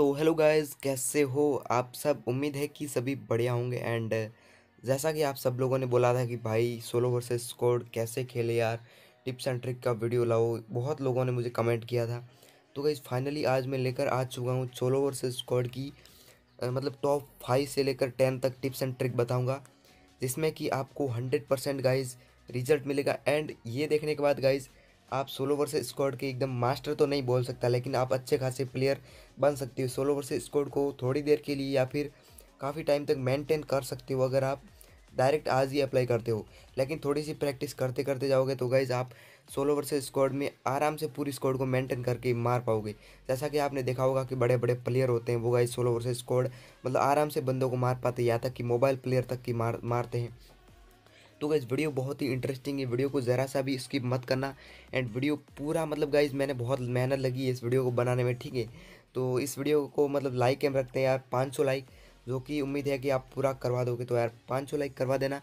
so hello guys कैसे हो आप सब उम्मीद है कि सभी बढ़िया होंगे एंड uh, जैसा कि आप सब लोगों ने बोला था कि भाई सोलो वर्सेस स्कोर कैसे खेले यार टिप्स एंड ट्रिक का वीडियो लाओ बहुत लोगों ने मुझे कमेंट किया था तो गाइस फाइनली आज मैं लेकर आ चुका हूँ सोलो वर्सेस स्कोर की आ, uh, मतलब टॉप फाइव से लेकर टेन तक टिप्स एंड ट्रिक बताऊँगा जिसमें कि आपको हंड्रेड परसेंट गाइज रिजल्ट मिलेगा एंड ये देखने के बाद गाइज़ आप सोलो वर्ष स्क्वाड के एकदम मास्टर तो नहीं बोल सकता लेकिन आप अच्छे खासे प्लेयर बन सकते हो सोलो वर्ष स्क्वाड को थोड़ी देर के लिए या फिर काफ़ी टाइम तक मेंटेन कर सकते हो अगर आप डायरेक्ट आज ही अप्लाई करते हो लेकिन थोड़ी सी प्रैक्टिस करते करते जाओगे तो गाइज आप सोलो वर्ष स्क्वाड में आराम से पूरी स्क्वाड को मेंटेन करके मार पाओगे जैसा कि आपने देखा होगा कि बड़े बड़े प्लेयर होते हैं वो गाइज सोलो वर्ष स्क्वाड मतलब आराम से बंदों को मार पाते यहाँ तक कि मोबाइल प्लेयर तक की मार मारते हैं तो गाइज़ वीडियो बहुत ही इंटरेस्टिंग है वीडियो को ज़रा सा भी स्किप मत करना एंड वीडियो पूरा मतलब गाइज़ मैंने बहुत मेहनत लगी है इस वीडियो को बनाने में ठीक है तो इस वीडियो को मतलब लाइक हम रखते हैं यार पाँच लाइक जो कि उम्मीद है कि आप पूरा करवा दोगे तो यार पाँच लाइक करवा देना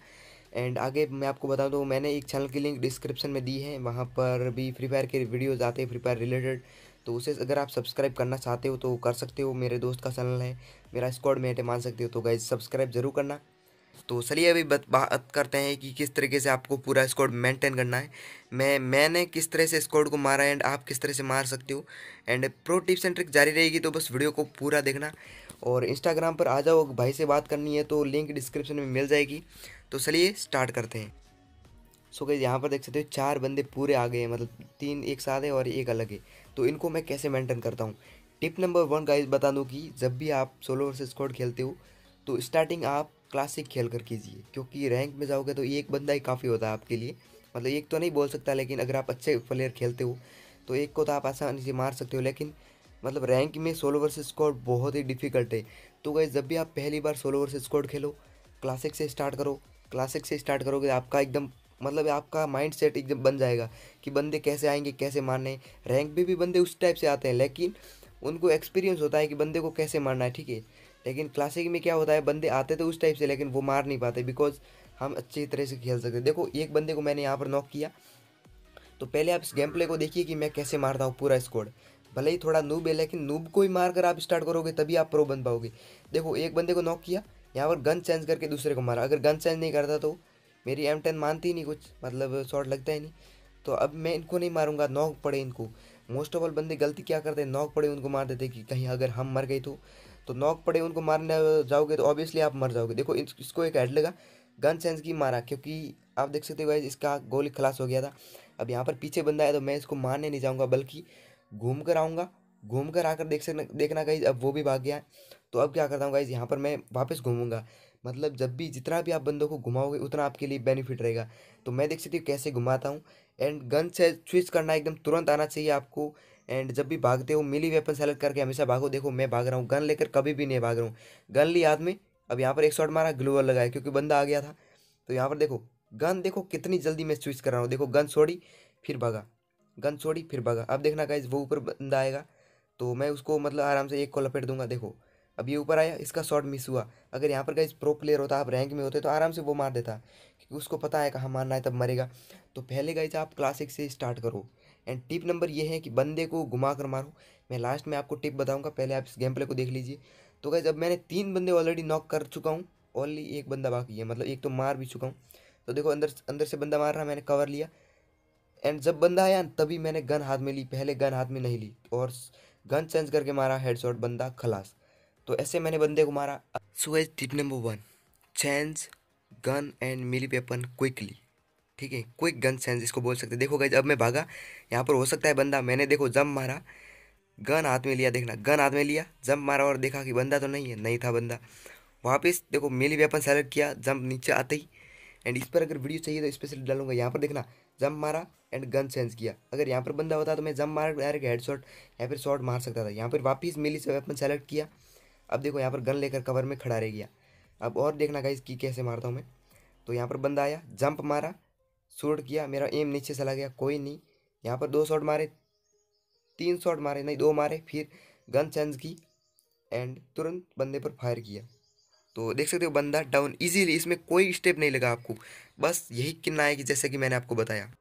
एंड आगे मैं आपको बता दूँ तो मैंने एक चैनल की लिंक डिस्क्रिप्शन में दी है वहाँ पर भी फ्री फायर के वीडियोज़ आते हैं फ्री फायर रिलेटेड तो उसे अगर आप सब्सक्राइब करना चाहते हो तो कर सकते हो मेरे दोस्त का चैनल है मेरा स्क्वाड मेट मान सकते हो तो गाइज सब्सक्राइब जरूर करना तो चलिए अभी बात करते हैं कि किस तरीके से आपको पूरा स्क्वाड मेंटेन करना है मैं मैंने किस तरह से स्क्वाड को मारा है एंड आप किस तरह से मार सकते हो and pro tips and trick जारी रहेगी तो बस वीडियो को पूरा देखना और इंस्टाग्राम पर आ जाओ भाई से बात करनी है तो लिंक डिस्क्रिप्शन में मिल जाएगी तो चलिए स्टार्ट करते हैं सो गई यहाँ पर देख सकते हो चार बंदे पूरे आ गए हैं मतलब तीन एक साथ है और एक अलग है तो इनको मैं कैसे मेंटेन करता हूँ टिप नंबर वन का बता दूँ कि जब भी आप सोलो वर्सेज स्कॉड खेलते हो तो स्टार्टिंग आप क्लासिक खेल कर कीजिए क्योंकि रैंक में जाओगे तो एक बंदा ही काफ़ी होता है आपके लिए मतलब एक तो नहीं बोल सकता लेकिन अगर आप अच्छे प्लेयर खेलते हो तो एक को तो आप आसानी से मार सकते हो लेकिन मतलब रैंक में सोलो वर्सेस स्कॉड बहुत ही डिफिकल्ट है तो गए जब भी आप पहली बार सोलो वर्सेस स्कॉड खेलो क्लासिक से स्टार्ट करो क्लासिक से स्टार्ट करोगे आपका एकदम मतलब आपका माइंड सेट एकदम बन जाएगा कि बंदे कैसे आएंगे कैसे मारने रैंक में भी, भी बंदे उस टाइप से आते हैं लेकिन उनको एक्सपीरियंस होता है कि बंदे को कैसे मारना है ठीक है लेकिन क्लासिक में क्या होता है बंदे आते तो उस टाइप से लेकिन वो मार नहीं पाते बिकॉज हम अच्छी तरह से खेल सकते देखो एक बंदे को मैंने यहाँ पर नॉक किया तो पहले आप इस गेम प्ले को देखिए कि मैं कैसे मारता हूँ पूरा स्कोर भले ही थोड़ा नूब है लेकिन नूब को ही मार कर आप स्टार्ट करोगे तभी आप प्रो बन पाओगे देखो एक बंदे को नॉक किया यहाँ पर गन चेंज करके दूसरे को मारा अगर गन चेंज नहीं करता तो मेरी एम टेन मानती नहीं कुछ मतलब शॉर्ट लगता ही नहीं तो अब मैं इनको नहीं मारूंगा नॉक पड़े इनको मोस्ट ऑफ ऑल बंदे गलती क्या करते हैं नॉक पड़े उनको मार देते कि कहीं अगर हम मर गए तो तो नॉक पड़े उनको मारने जाओगे तो ऑब्वियसली आप मर जाओगे देखो इसको एक हेड लगा गन सेंस की मारा क्योंकि आप देख सकते हो गाइज इसका गोली खलास हो गया था अब यहाँ पर पीछे बंदा है तो मैं इसको मारने नहीं जाऊँगा बल्कि घूम कर आऊँगा घूम कर आकर देख सकना देखना गाइज अब वो भी भाग गया तो अब क्या करता हूँ गाइज यहाँ पर मैं वापस घूमूंगा मतलब जब भी जितना भी आप बंदों को घुमाओगे उतना आपके लिए बेनिफिट रहेगा तो मैं देख सकती हूँ कैसे घुमाता हूँ एंड गन से स्विच करना एकदम तुरंत आना चाहिए आपको एंड जब भी भागते हो मिली वेपन सेलेक्ट करके हमेशा भागो देखो मैं भाग रहा हूँ गन लेकर कभी भी नहीं भाग रहा हूँ गन ली आदमी अब यहाँ पर एक शॉट मारा ग्लोअर लगाया क्योंकि बंदा आ गया था तो यहाँ पर देखो गन देखो कितनी जल्दी मैं स्विच कर रहा हूँ देखो गन छोड़ी फिर भागा गन छोड़ी फिर भागा अब देखना गाइज वो ऊपर बंदा आएगा तो मैं उसको मतलब आराम से एक को लपेट दूंगा देखो अब ये ऊपर आया इसका शॉट मिस हुआ अगर यहाँ पर गाइज प्रो प्लेयर होता आप रैंक में होते तो आराम से वो मार देता क्योंकि उसको पता है कहाँ मारना है तब मरेगा तो पहले गाइज आप क्लासिक से स्टार्ट करो एंड टिप नंबर ये है कि बंदे को घुमा कर मारो मैं लास्ट में आपको टिप बताऊंगा पहले आप इस गेम प्ले को देख लीजिए तो क्या जब मैंने तीन बंदे ऑलरेडी नॉक कर चुका हूँ ओनली एक बंदा बाकी है मतलब एक तो मार भी चुका हूँ तो देखो अंदर अंदर से बंदा मार रहा मैंने कवर लिया एंड जब बंदा आया तभी मैंने गन हाथ में ली पहले गन हाथ में नहीं ली और गन चेंज करके मारा हेड बंदा खलास तो ऐसे मैंने बंदे को मारा so as tip number one change gun and melee weapon quickly ठीक है क्विक गन सेंस इसको बोल सकते देखो गई अब मैं भागा यहाँ पर हो सकता है बंदा मैंने देखो जम मारा गन हाथ में लिया देखना गन हाथ में लिया जंप मारा और देखा कि बंदा तो नहीं है नहीं था बंदा वापस देखो मेली वेपन सेलेक्ट किया जंप नीचे आते ही एंड इस पर अगर वीडियो चाहिए तो स्पेशल डालूंगा यहाँ पर देखना जंप मारा एंड गन सेंस किया अगर यहाँ पर बंदा होता तो मैं जंप मार डायरेक्ट हेड शॉट या फिर शॉट मार सकता था यहाँ पर वापस मेली से वेपन सेलेक्ट किया अब देखो यहाँ पर गन लेकर कवर में खड़ा रह गया अब और देखना गाइज कि कैसे मारता हूँ मैं तो यहाँ पर बंदा आया जंप मारा शूट किया मेरा एम नीचे चला गया कोई नहीं यहाँ पर दो शॉट मारे तीन शॉट मारे नहीं दो मारे फिर गन चेंज की एंड तुरंत बंदे पर फायर किया तो देख सकते हो बंदा डाउन इजीली इसमें कोई स्टेप नहीं लगा आपको बस यही किन्ना है कि जैसे कि मैंने आपको बताया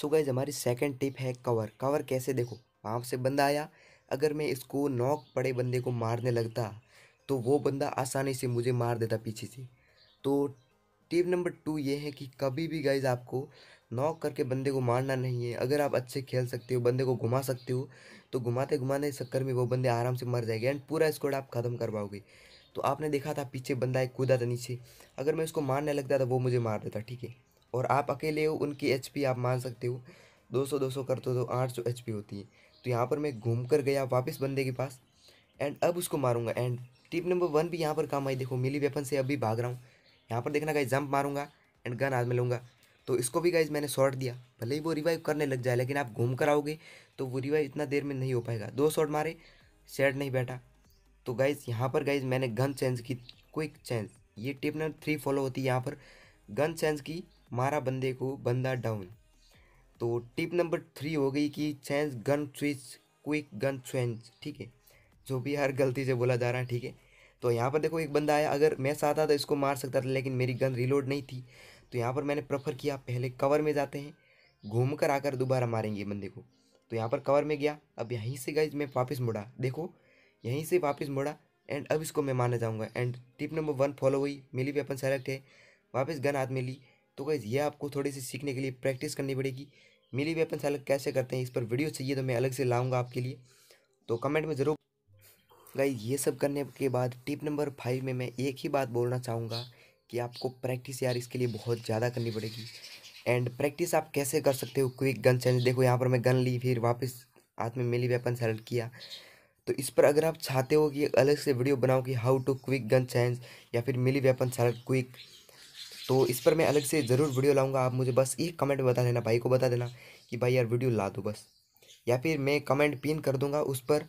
सो गाइज हमारी सेकंड टिप है कवर कवर कैसे देखो वहाँ से बंदा आया अगर मैं इसको नॉक पड़े बंदे को मारने लगता तो वो बंदा आसानी से मुझे मार देता पीछे से तो टिप नंबर टू ये है कि कभी भी गाइज आपको नॉक करके बंदे को मारना नहीं है अगर आप अच्छे खेल सकते हो बंदे को घुमा सकते हो तो घुमाते घुमाने चक्कर में वो बंदे आराम से मर जाएंगे एंड पूरा स्कोर आप ख़त्म करवाओगे तो आपने देखा था पीछे बंदा एक कूदा था नीचे अगर मैं उसको मारने लगता था वो मुझे मार देता ठीक है और आप अकेले हो उनकी एच आप मान सकते हो दो सौ करते हो तो आठ सौ एच होती है तो यहाँ पर मैं घूम कर गया वापस बंदे के पास एंड अब उसको मारूंगा एंड टिप नंबर वन भी यहाँ पर काम आई देखो मिली वेपन से अभी भाग रहा हूँ यहाँ पर देखना गाइज जंप मारूंगा एंड गन हाथ में लूँगा तो इसको भी गाइज मैंने शॉट दिया भले ही वो रिवाइव करने लग जाए लेकिन आप घूम कर आओगे तो वो रिवाइव इतना देर में नहीं हो पाएगा दो शॉट मारे सेट नहीं बैठा तो गाइज यहाँ पर गाइज मैंने गन चेंज की क्विक चेंज ये टिप नंबर थ्री फॉलो होती है यहाँ पर गन चेंज की मारा बंदे को बंदा डाउन तो टिप नंबर थ्री हो गई कि change gun switch quick gun change ठीक है जो भी हर गलती से बोला जा रहा है ठीक है तो यहाँ पर देखो एक बंदा आया अगर मैं चाहता तो इसको मार सकता था लेकिन मेरी गन रिलोड नहीं थी तो यहाँ पर मैंने प्रेफर किया पहले कवर में जाते हैं घूम कर आकर दोबारा मारेंगे बंदे को तो यहाँ पर कवर में गया अब यहीं से गई मैं वापस मुड़ा देखो यहीं से वापस मुड़ा एंड अब इसको मैं मारने जाऊँगा and tip number one follow हुई मिली वेपन सेलेक्ट है वापस गन हाथ में ली तो गई ये आपको थोड़ी सी सीखने के लिए प्रैक्टिस करनी पड़ेगी मिली वेपन सेलेक्ट कैसे करते हैं इस पर वीडियो चाहिए तो मैं अलग से लाऊँगा आपके लिए तो कमेंट में ज़रूर गाइज ये सब करने के बाद टिप नंबर फाइव में मैं एक ही बात बोलना चाहूँगा कि आपको प्रैक्टिस यार इसके लिए बहुत ज़्यादा करनी पड़ेगी एंड प्रैक्टिस आप कैसे कर सकते हो क्विक गन चेंज देखो यहाँ पर मैं गन ली फिर वापस हाथ में मिली वेपन सेलेक्ट किया तो इस पर अगर आप चाहते हो कि अलग से वीडियो बनाओ कि how to quick gun change या फिर मिली वेपन सेलेक्ट क्विक तो इस पर मैं अलग से ज़रूर वीडियो लाऊंगा आप मुझे बस एक कमेंट में बता देना भाई को बता देना कि भाई यार वीडियो ला दो बस या फिर मैं कमेंट पिन कर दूँगा उस पर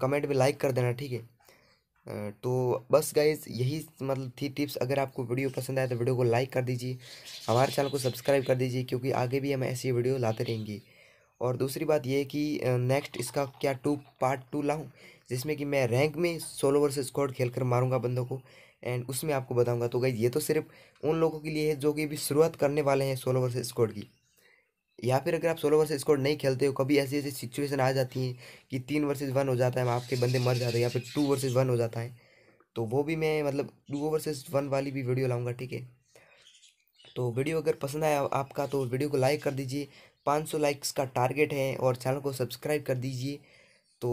कमेंट में लाइक कर देना ठीक है तो बस गाइज यही मतलब थी टिप्स अगर आपको वीडियो पसंद आए तो वीडियो को लाइक कर दीजिए हमारे चैनल को सब्सक्राइब कर दीजिए क्योंकि आगे भी हम ऐसी वीडियो लाते रहेंगे और दूसरी बात यह कि नेक्स्ट इसका क्या टू पार्ट टू लाऊँ जिसमें कि मैं रैंक में सोलो वर्सेस स्क्वाड खेल कर मारूंगा बंदों को एंड उसमें आपको बताऊंगा तो गई ये तो सिर्फ उन लोगों के लिए है जो कि अभी शुरुआत करने वाले हैं सोलो वर्सेस स्क्वाड की या फिर अगर आप सोलो वर्सेज स्कोर नहीं खेलते हो कभी ऐसी ऐसी सिचुएशन आ जाती है कि तीन वर्सेज वन हो जाता है आपके बंदे मर जाते हैं या फिर टू वर्सेज वन हो जाता है तो वो भी मैं मतलब टू वर्सेज वन वाली भी वीडियो लाऊंगा ठीक है तो वीडियो अगर पसंद आया आपका तो वीडियो को लाइक कर दीजिए पाँच लाइक्स का टारगेट है और चैनल को सब्सक्राइब कर दीजिए तो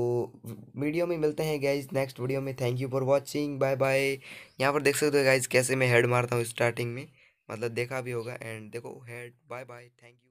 वीडियो में मिलते हैं गाइज नेक्स्ट वीडियो में thank you for watching bye bye यहाँ पर देख सकते हो गाइज कैसे मैं हेड मारता हूँ स्टार्टिंग में मतलब देखा भी होगा एंड देखो head bye bye thank you